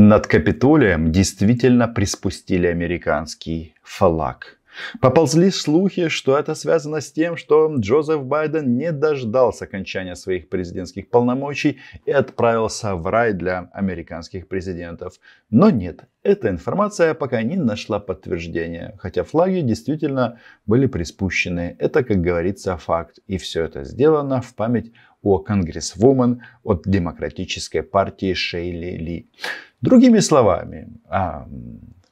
Над Капитолием действительно приспустили американский флаг – Поползли слухи, что это связано с тем, что Джозеф Байден не дождался окончания своих президентских полномочий и отправился в рай для американских президентов. Но нет, эта информация пока не нашла подтверждения, хотя флаги действительно были приспущены. Это, как говорится, факт. И все это сделано в память о конгрессвумен от Демократической партии Шейли Ли. Другими словами, а,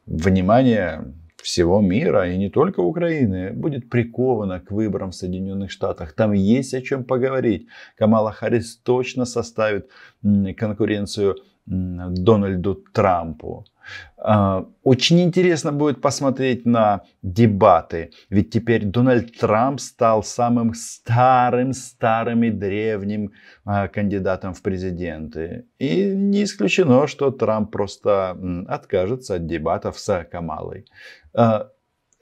внимание всего мира и не только Украины будет приковано к выборам в Соединенных Штатах. Там есть о чем поговорить. Камала Харрис точно составит конкуренцию Дональду Трампу. А, очень интересно будет посмотреть на дебаты, ведь теперь Дональд Трамп стал самым старым, старым и древним а, кандидатом в президенты. И не исключено, что Трамп просто откажется от дебатов с Камалой. А,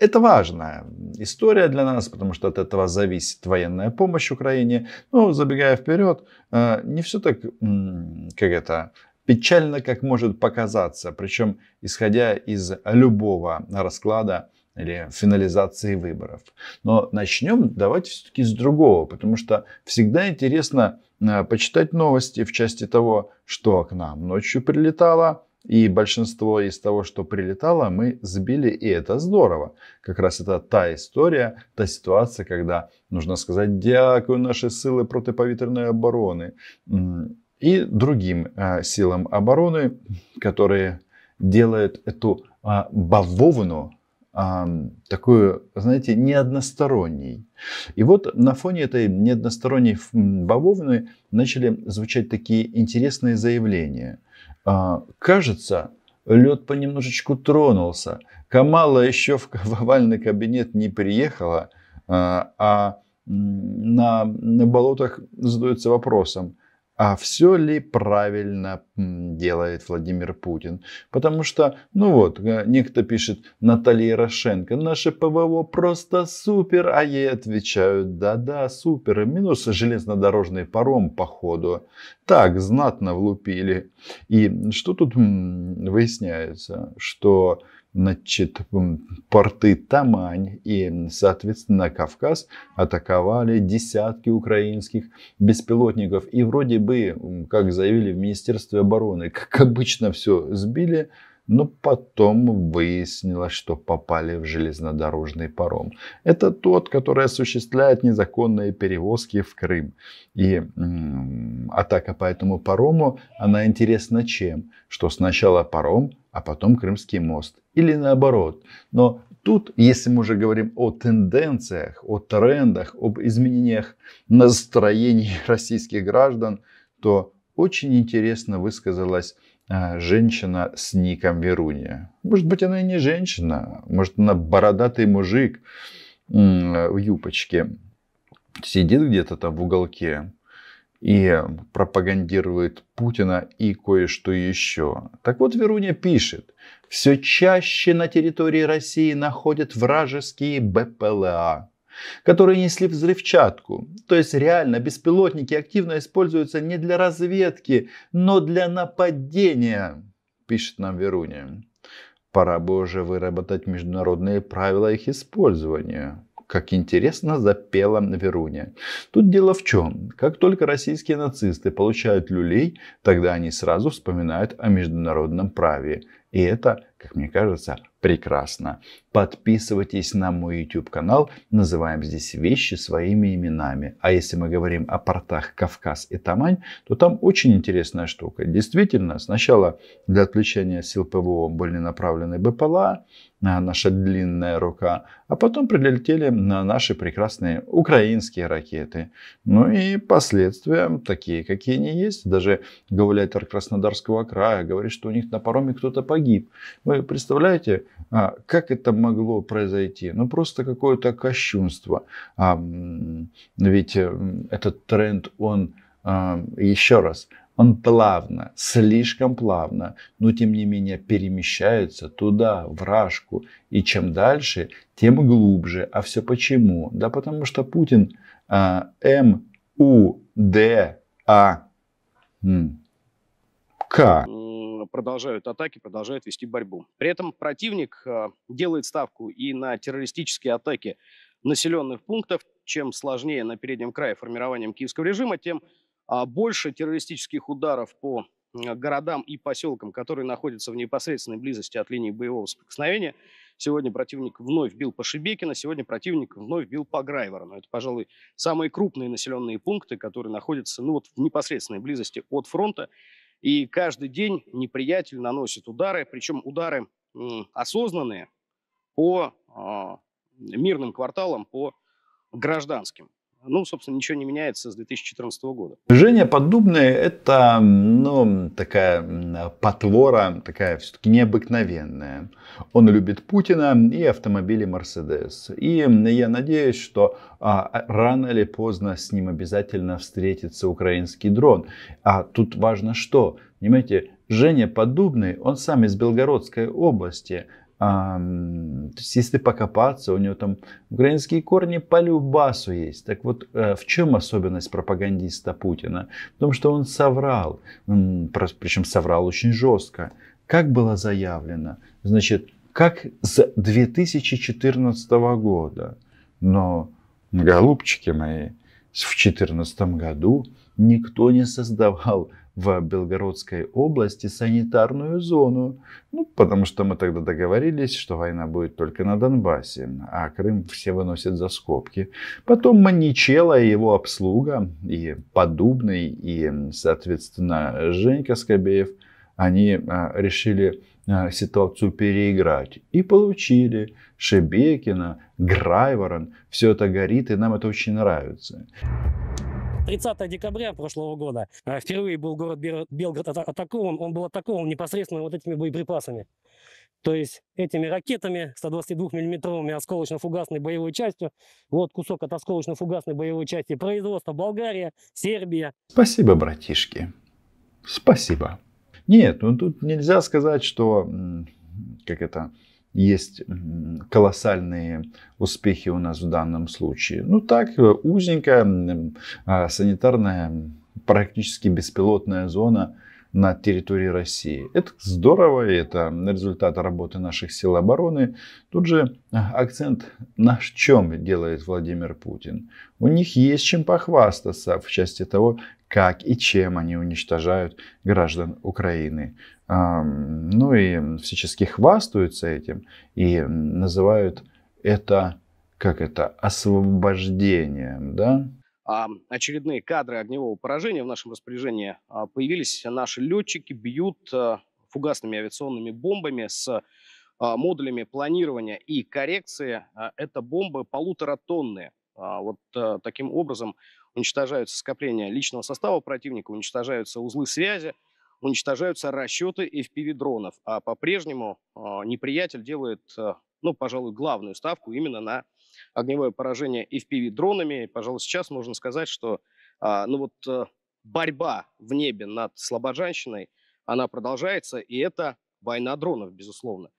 это важная история для нас, потому что от этого зависит военная помощь Украине. Но ну, забегая вперед, не все так, как это, Печально, как может показаться, причем исходя из любого расклада или финализации выборов. Но начнем давайте все-таки с другого, потому что всегда интересно э, почитать новости в части того, что к нам ночью прилетало, и большинство из того, что прилетало, мы сбили, и это здорово. Как раз это та история, та ситуация, когда нужно сказать «Дякую наши силы протиповітряної обороны», и другим э, силам обороны, которые делают эту а, бавовну а, такую, знаете, неодносторонней. И вот на фоне этой неодносторонней бавовны начали звучать такие интересные заявления. А, кажется, лед понемножечку тронулся. Камала еще в овальный кабинет не приехала, а на, на болотах задаются вопросом, а все ли правильно делает Владимир Путин. Потому что, ну вот, э, некто пишет Наталья Ярошенко, наше ПВО просто супер, а ей отвечают, да-да, супер, минус железнодорожный паром походу, Так, знатно влупили. И что тут выясняется, что значит, порты Тамань и, соответственно, Кавказ атаковали десятки украинских беспилотников. И вроде бы, как заявили в Министерстве обороны, как обычно все сбили, но потом выяснилось, что попали в железнодорожный паром. Это тот, который осуществляет незаконные перевозки в Крым. И м-м, атака по этому парому, она интересна чем? Что сначала паром, а потом Крымский мост. Или наоборот. Но тут, если мы уже говорим о тенденциях, о трендах, об изменениях настроений российских граждан, то очень интересно высказалась а, женщина с ником Веруния. Может быть, она и не женщина, может, она бородатый мужик в юбочке. Сидит где-то там в уголке и пропагандирует Путина и кое-что еще. Так вот, Веруня пишет, все чаще на территории России находят вражеские БПЛА которые несли взрывчатку. То есть реально беспилотники активно используются не для разведки, но для нападения, пишет нам Веруня. Пора бы уже выработать международные правила их использования. Как интересно запела Веруня. Тут дело в чем. Как только российские нацисты получают люлей, тогда они сразу вспоминают о международном праве. И это как мне кажется, прекрасно. Подписывайтесь на мой YouTube канал, называем здесь вещи своими именами. А если мы говорим о портах Кавказ и Тамань, то там очень интересная штука. Действительно, сначала для отвлечения сил ПВО были направлены БПЛА, а, наша длинная рука, а потом прилетели на наши прекрасные украинские ракеты. Ну и последствия такие, какие они есть. Даже губернатор Краснодарского края говорит, что у них на пароме кто-то погиб. Мы вы представляете, а, как это могло произойти? Ну, просто какое-то кощунство. А, ведь э, этот тренд, он, а, еще раз, он плавно, слишком плавно, но тем не менее перемещается туда, в рашку. И чем дальше, тем глубже. А все почему? Да потому что Путин М-У-Д-А. К продолжают атаки, продолжают вести борьбу. При этом противник э, делает ставку и на террористические атаки населенных пунктов. Чем сложнее на переднем крае формированием киевского режима, тем а, больше террористических ударов по э, городам и поселкам, которые находятся в непосредственной близости от линии боевого соприкосновения. Сегодня противник вновь бил по Шебекино, сегодня противник вновь бил по Грайвору. Но Это, пожалуй, самые крупные населенные пункты, которые находятся ну, вот, в непосредственной близости от фронта. И каждый день неприятель наносит удары, причем удары осознанные по а, мирным кварталам, по гражданским ну, собственно, ничего не меняется с 2014 года. Движение поддубное – это, ну, такая потвора, такая все-таки необыкновенная. Он любит Путина и автомобили Мерседес. И я надеюсь, что а, рано или поздно с ним обязательно встретится украинский дрон. А тут важно что? Понимаете, Женя Поддубный, он сам из Белгородской области – а, то есть, если покопаться, у него там украинские корни по любасу есть. Так вот, э, в чем особенность пропагандиста Путина? В том, что он соврал, причем соврал очень жестко. Как было заявлено? Значит, как с 2014 года. Но, голубчики мои, в 2014 году никто не создавал в Белгородской области санитарную зону. Ну, потому что мы тогда договорились, что война будет только на Донбассе, а Крым все выносят за скобки. Потом Маничела и его обслуга, и Подубный, и, соответственно, Женька Скобеев, они а, решили а, ситуацию переиграть. И получили Шебекина, Грайворон. Все это горит, и нам это очень нравится. 30 декабря прошлого года э, впервые был город Белгород атакован. Он был атакован непосредственно вот этими боеприпасами. То есть этими ракетами 122-миллиметровыми осколочно-фугасной боевой частью. Вот кусок от осколочно-фугасной боевой части. производства Болгария, Сербия. Спасибо, братишки. Спасибо. Нет, ну тут нельзя сказать, что как это есть колоссальные успехи у нас в данном случае. Ну так, э, узенькая а, санитарная, практически беспилотная зона на территории России. Это здорово, это результат работы наших сил обороны. Тут же а, акцент на чем делает Владимир Путин. У них есть чем похвастаться в части того, как и чем они уничтожают граждан Украины. Ну и всячески хвастаются этим и называют это, как это, освобождением, да? Очередные кадры огневого поражения в нашем распоряжении а, появились. Наши летчики бьют а, фугасными авиационными бомбами с а, модулями планирования и коррекции. Это бомбы полуторатонные. Вот таким образом уничтожаются скопления личного состава противника, уничтожаются узлы связи, уничтожаются расчеты FPV-дронов. А по-прежнему а, неприятель делает, э, ну, пожалуй, главную ставку именно на огневое поражение FPV-дронами. Пожалуй, сейчас можно сказать, что а, ну, вот, э, борьба в небе над Слобожанщиной, она продолжается, и это война дронов, безусловно.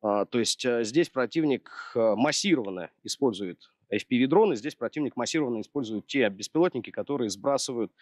А, то есть э, здесь противник массированно использует FPV-дроны. Здесь противник массированно использует те беспилотники, которые сбрасывают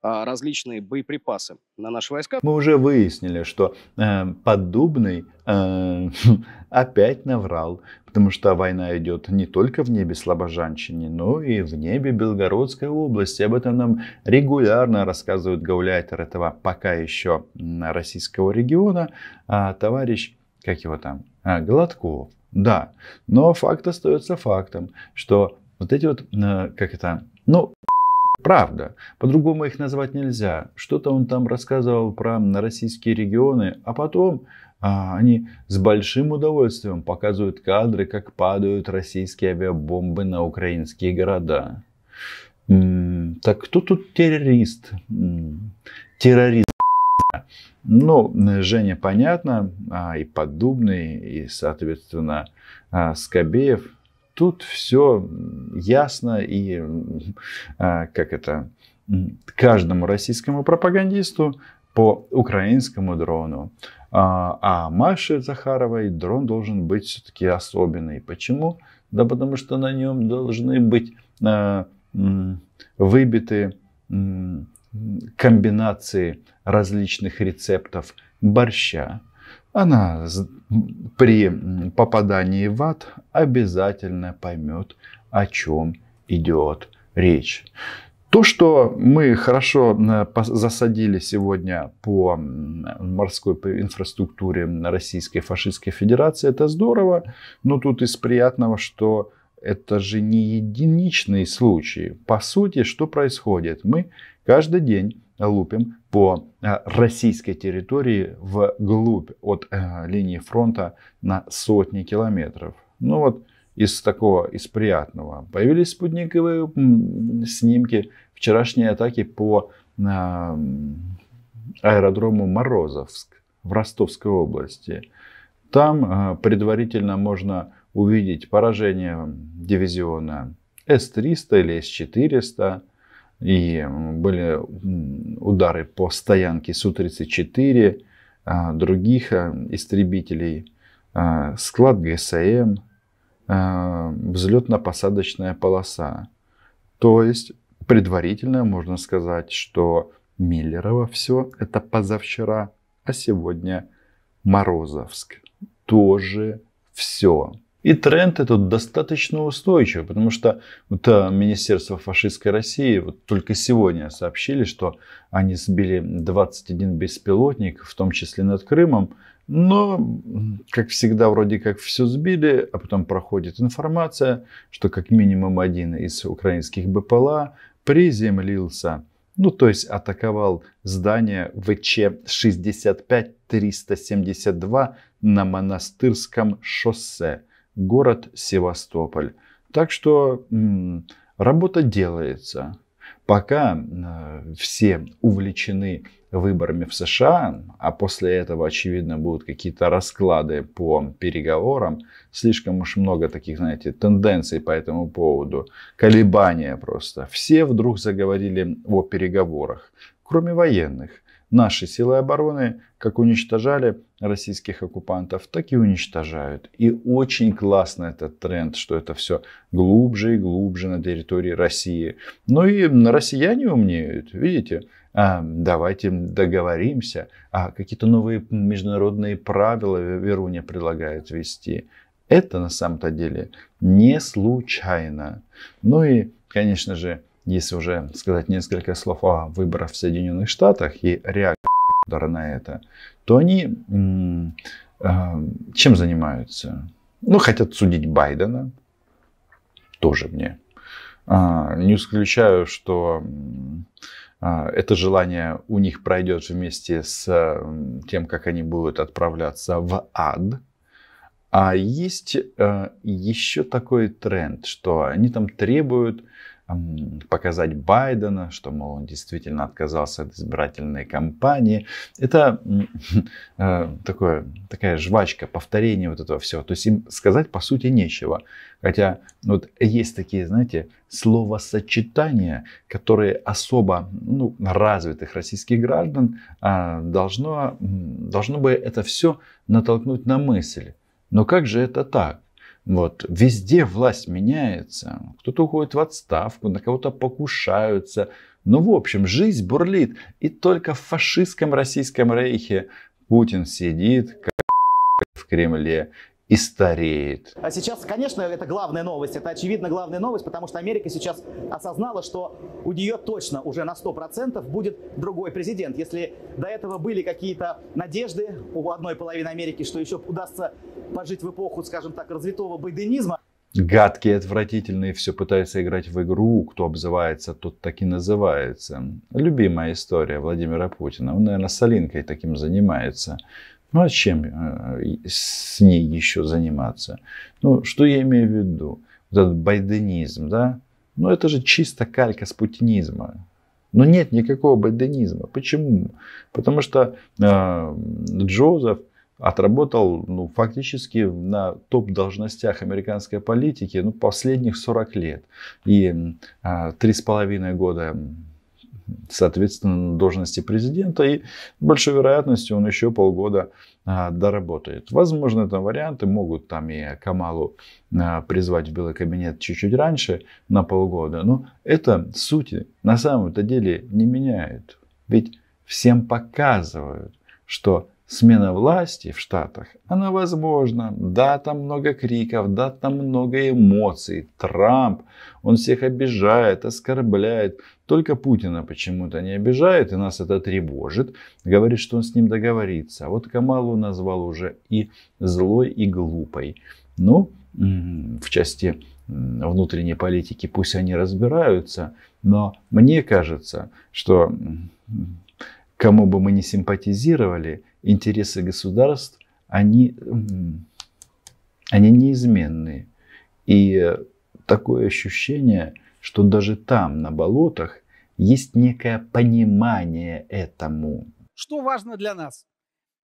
а, различные боеприпасы на наши войска. Мы уже выяснили, что э, подобный э, опять наврал, потому что война идет не только в небе Слобожанщине, но и в небе Белгородской области. Об этом нам регулярно рассказывают гауляйтер этого пока еще российского региона, э, товарищ, как его там, э, Гладков. Да, но факт остается фактом, что вот эти вот, э, как это, ну, правда. По-другому их назвать нельзя. Что-то он там рассказывал про российские регионы, а потом а, они с большим удовольствием показывают кадры, как падают российские авиабомбы на украинские города. М-м, так кто тут террорист? М-м, террорист. Ну, э, Женя, понятно, а, и Поддубный, и, соответственно, а, Скобеев. Тут все ясно и, а, как это, каждому российскому пропагандисту по украинскому дрону. А Маше Захаровой дрон должен быть все-таки особенный. Почему? Да потому что на нем должны быть выбиты комбинации различных рецептов борща, она при попадании в ад обязательно поймет, о чем идет речь. То, что мы хорошо засадили сегодня по морской инфраструктуре Российской фашистской федерации, это здорово, но тут из приятного, что это же не единичный случай. По сути, что происходит? Мы Каждый день лупим по э, российской территории вглубь от э, линии фронта на сотни километров. Ну вот из такого, из приятного. Появились спутниковые снимки вчерашней атаки по э, аэродрому Морозовск в Ростовской области. Там предварительно можно увидеть поражение дивизиона С-300 или С-400. И были удары по стоянке Су-34, а, других э, истребителей, а, склад ГСМ, а, взлетно-посадочная полоса. То есть, предварительно можно сказать, что Миллерово все это позавчера, а сегодня Морозовск. Тоже все. И тренд этот достаточно устойчивый, потому что вот, э, Министерство фашистской России вот только сегодня сообщили, что они сбили 21 беспилотник, в том числе над Крымом. Но, как всегда, вроде как все сбили, а потом проходит информация, что как минимум один из украинских БПЛА приземлился. Ну, то есть атаковал здание ВЧ-65-372 на Монастырском шоссе город Севастополь. Так что работа делается. Пока все увлечены выборами в США, а после этого, очевидно, будут какие-то расклады по переговорам, слишком уж много таких, знаете, тенденций по этому поводу, колебания просто. Все вдруг заговорили о переговорах, кроме военных. Наши силы обороны как уничтожали российских оккупантов, так и уничтожают. И очень классно этот тренд, что это все глубже и глубже на территории России. Ну и россияне умнеют, видите? А, давайте договоримся. А какие-то новые международные правила Веруня предлагает ввести. Это на самом-то деле не случайно. Ну и, конечно же, если уже сказать несколько слов о выборах в Соединенных Штатах и реакции на это, то они э, чем занимаются? Ну, хотят судить Байдена, тоже мне. А, не исключаю, что а, это желание у них пройдет вместе с тем, как они будут отправляться в ад. А есть э, еще такой тренд, что они там требуют показать Байдена, что, мол, он действительно отказался от избирательной кампании. Это э, такое, такая жвачка, повторение вот этого всего. То есть им сказать, по сути, нечего. Хотя вот есть такие, знаете, словосочетания, которые особо ну, развитых российских граждан э, должно, должно бы это все натолкнуть на мысль. Но как же это так? Вот. Везде власть меняется. Кто-то уходит в отставку, на кого-то покушаются. Ну, в общем, жизнь бурлит. И только в фашистском российском рейхе Путин сидит, как в Кремле и стареет. А сейчас, конечно, это главная новость, это очевидно главная новость, потому что Америка сейчас осознала, что у нее точно уже на 100% будет другой президент. Если до этого были какие-то надежды у одной половины Америки, что еще удастся пожить в эпоху, скажем так, развитого байденизма, Гадкие, отвратительные, все пытаются играть в игру, кто обзывается, тот так и называется. Любимая история Владимира Путина. Он, наверное, солинкой таким занимается. Ну а чем э, с ней еще заниматься? Ну, что я имею в виду? Вот этот байденизм, да? Ну, это же чисто калька с путинизма. Но ну, нет никакого байденизма. Почему? Потому что э, Джозеф отработал ну, фактически на топ-должностях американской политики ну, последних 40 лет. И э, три с половиной года соответственно, должности президента. И с большой вероятностью он еще полгода а, доработает. Возможно, это варианты. Могут там и Камалу а, призвать в Белый кабинет чуть-чуть раньше, на полгода. Но это сути на самом-то деле не меняет. Ведь всем показывают, что Смена власти в Штатах, она возможна. Да, там много криков, да, там много эмоций. Трамп, он всех обижает, оскорбляет. Только Путина почему-то не обижает, и нас это тревожит. Говорит, что он с ним договорится. А вот Камалу назвал уже и злой, и глупой. Ну, в части внутренней политики пусть они разбираются, но мне кажется, что кому бы мы не симпатизировали, интересы государств, они, они неизменные. И такое ощущение, что даже там, на болотах, есть некое понимание этому. Что важно для нас?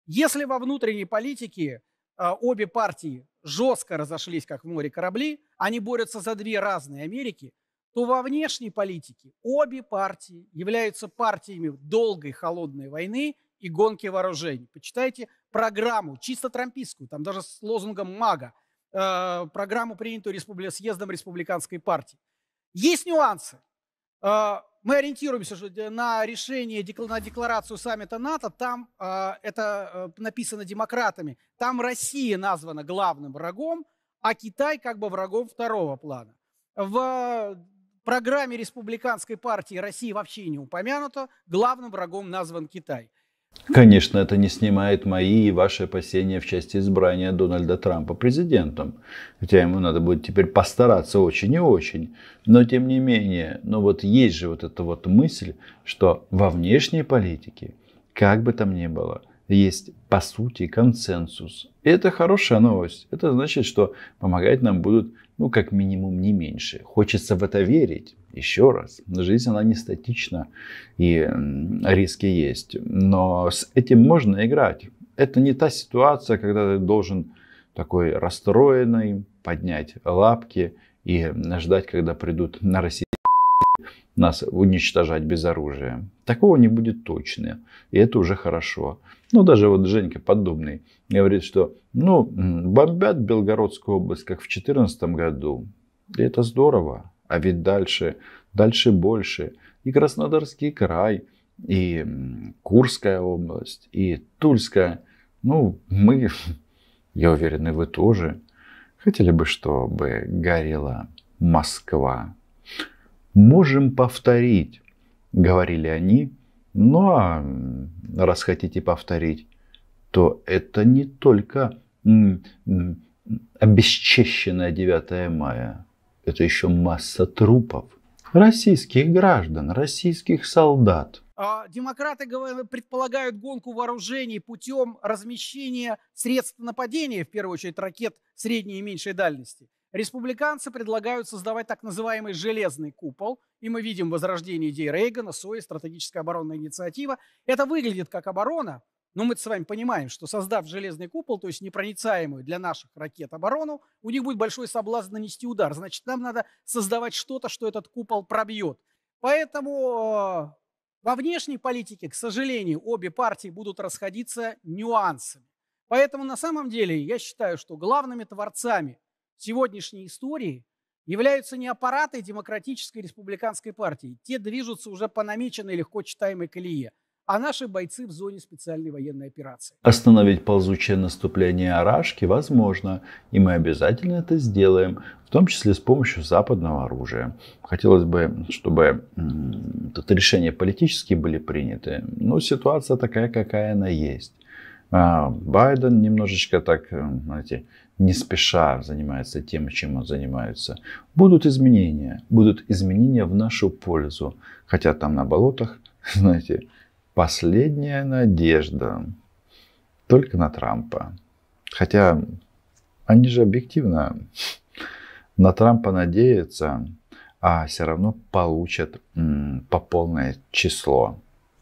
Если во внутренней политике а, обе партии жестко разошлись, как в море корабли, они борются за две разные Америки, то во внешней политике обе партии являются партиями долгой холодной войны – и гонки вооружений. Почитайте программу, чисто трампийскую, там даже с лозунгом «Мага», э, программу, принятую республи... съездом республиканской партии. Есть нюансы. Э, мы ориентируемся же на решение, на декларацию саммита НАТО, там э, это написано демократами, там Россия названа главным врагом, а Китай как бы врагом второго плана. В программе республиканской партии России вообще не упомянуто, главным врагом назван Китай. Конечно, это не снимает мои и ваши опасения в части избрания Дональда Трампа президентом. Хотя ему надо будет теперь постараться очень и очень. Но тем не менее, но вот есть же вот эта вот мысль, что во внешней политике, как бы там ни было, есть по сути консенсус. И это хорошая новость. Это значит, что помогать нам будут ну, как минимум, не меньше. Хочется в это верить. Еще раз, жизнь, она не статична, и риски есть. Но с этим можно играть. Это не та ситуация, когда ты должен такой расстроенный поднять лапки и ждать, когда придут на Россию нас уничтожать без оружия. Такого не будет точно. И это уже хорошо. Ну, даже вот Женька Подобный говорит, что ну, бомбят Белгородскую область, как в 2014 году. И это здорово. А ведь дальше, дальше больше. И Краснодарский край, и Курская область, и Тульская. Ну, мы, я уверен, и вы тоже, хотели бы, чтобы горела Москва. Можем повторить, говорили они. Ну а раз хотите повторить, то это не только обесчещенная 9 мая. Это еще масса трупов. Российских граждан, российских солдат. А демократы предполагают гонку вооружений путем размещения средств нападения, в первую очередь ракет средней и меньшей дальности. Республиканцы предлагают создавать так называемый «железный купол», и мы видим возрождение идей Рейгана, СОИ, стратегическая оборонная инициатива. Это выглядит как оборона, но мы с вами понимаем, что создав железный купол, то есть непроницаемую для наших ракет оборону, у них будет большой соблазн нанести удар. Значит, нам надо создавать что-то, что этот купол пробьет. Поэтому э, во внешней политике, к сожалению, обе партии будут расходиться нюансами. Поэтому на самом деле я считаю, что главными творцами сегодняшней истории являются не аппараты Демократической Республиканской партии. Те движутся уже по намеченной легко читаемой колее, а наши бойцы в зоне специальной военной операции. Остановить ползучее наступление Арашки возможно, и мы обязательно это сделаем, в том числе с помощью западного оружия. Хотелось бы, чтобы тут решения политические были приняты, но ситуация такая, какая она есть. А, Байден немножечко так, э, знаете, не спеша занимается тем, чем он занимается. Будут изменения. Будут изменения в нашу пользу. Хотя там на болотах, знаете, последняя надежда только на Трампа. Хотя они же объективно на Трампа надеются, а все равно получат по полное число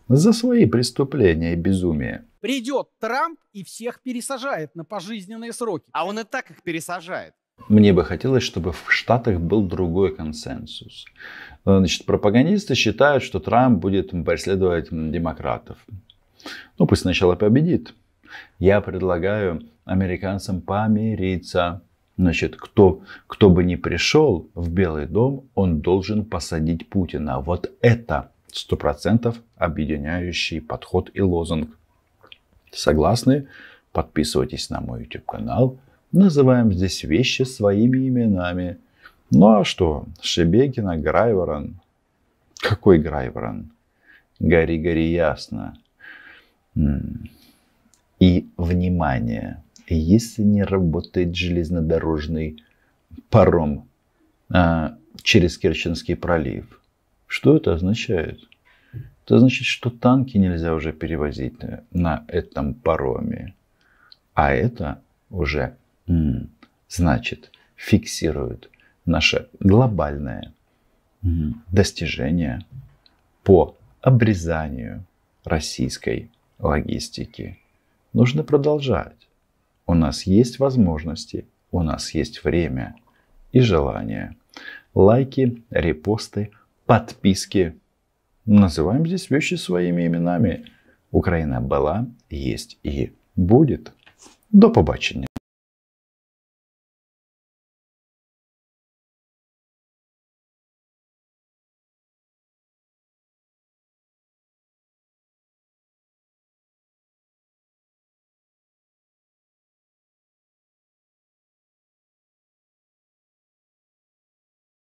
за свои преступления и безумие. Придет Трамп и всех пересажает на пожизненные сроки. А он и так их пересажает. Мне бы хотелось, чтобы в Штатах был другой консенсус. Э, значит, пропагандисты считают, что Трамп будет преследовать демократов. Ну, пусть сначала победит. Я предлагаю американцам помириться. Значит, кто, кто бы ни пришел в Белый дом, он должен посадить Путина. Вот это сто процентов объединяющий подход и лозунг. Согласны? Подписывайтесь на мой YouTube канал. Называем здесь вещи своими именами. Ну а что? Шебекина, Грайворон. Какой Грайворон? Гори-гори ясно. И внимание, если не работает железнодорожный паром а, через Керченский пролив, что это означает? это значит, что танки нельзя уже перевозить на этом пароме. А это уже значит фиксирует наше глобальное достижение по обрезанию российской логистики. Нужно продолжать. У нас есть возможности, у нас есть время и желание. Лайки, репосты, подписки. Называем здесь вещи своими именами. Украина была, есть и будет. До побачення.